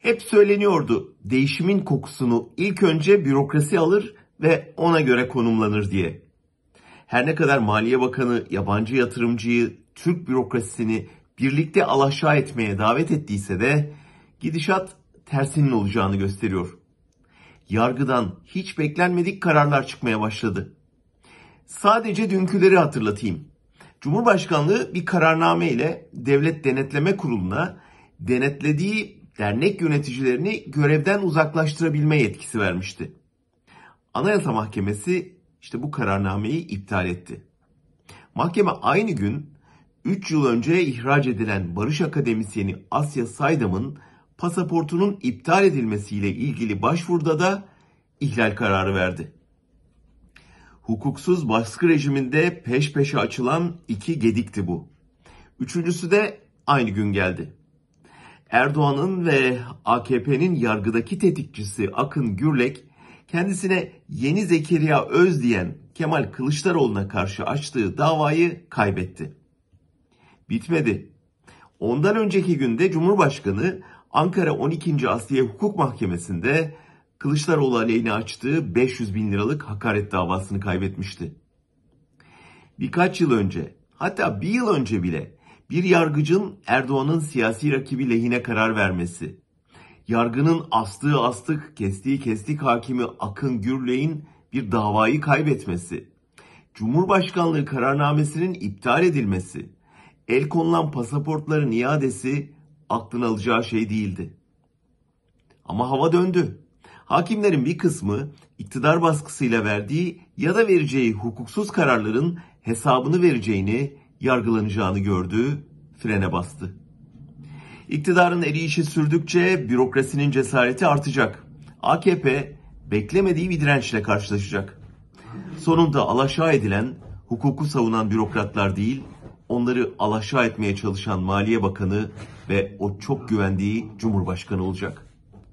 Hep söyleniyordu değişimin kokusunu ilk önce bürokrasi alır ve ona göre konumlanır diye. Her ne kadar Maliye Bakanı yabancı yatırımcıyı, Türk bürokrasisini birlikte alaşağı etmeye davet ettiyse de gidişat tersinin olacağını gösteriyor. Yargıdan hiç beklenmedik kararlar çıkmaya başladı. Sadece dünküleri hatırlatayım. Cumhurbaşkanlığı bir kararname ile Devlet Denetleme Kurulu'na denetlediği dernek yöneticilerini görevden uzaklaştırabilme yetkisi vermişti. Anayasa Mahkemesi işte bu kararnameyi iptal etti. Mahkeme aynı gün 3 yıl önce ihraç edilen Barış Akademisyeni Asya Saydam'ın pasaportunun iptal edilmesiyle ilgili başvuruda da ihlal kararı verdi. Hukuksuz baskı rejiminde peş peşe açılan iki gedikti bu. Üçüncüsü de aynı gün geldi. Erdoğan'ın ve AKP'nin yargıdaki tetikçisi Akın Gürlek kendisine yeni Zekeriya Öz diyen Kemal Kılıçdaroğlu'na karşı açtığı davayı kaybetti. Bitmedi. Ondan önceki günde Cumhurbaşkanı Ankara 12. Asliye Hukuk Mahkemesi'nde Kılıçdaroğlu aleyhine açtığı 500 bin liralık hakaret davasını kaybetmişti. Birkaç yıl önce hatta bir yıl önce bile bir yargıcın Erdoğan'ın siyasi rakibi lehine karar vermesi. Yargının astığı astık, kestiği kestik hakimi Akın Gürley'in bir davayı kaybetmesi. Cumhurbaşkanlığı kararnamesinin iptal edilmesi. El konulan pasaportların iadesi aklın alacağı şey değildi. Ama hava döndü. Hakimlerin bir kısmı iktidar baskısıyla verdiği ya da vereceği hukuksuz kararların hesabını vereceğini yargılanacağını gördü, frene bastı. İktidarın eli sürdükçe bürokrasinin cesareti artacak. AKP beklemediği bir dirençle karşılaşacak. Sonunda alaşağı edilen, hukuku savunan bürokratlar değil, onları alaşağı etmeye çalışan Maliye Bakanı ve o çok güvendiği Cumhurbaşkanı olacak.''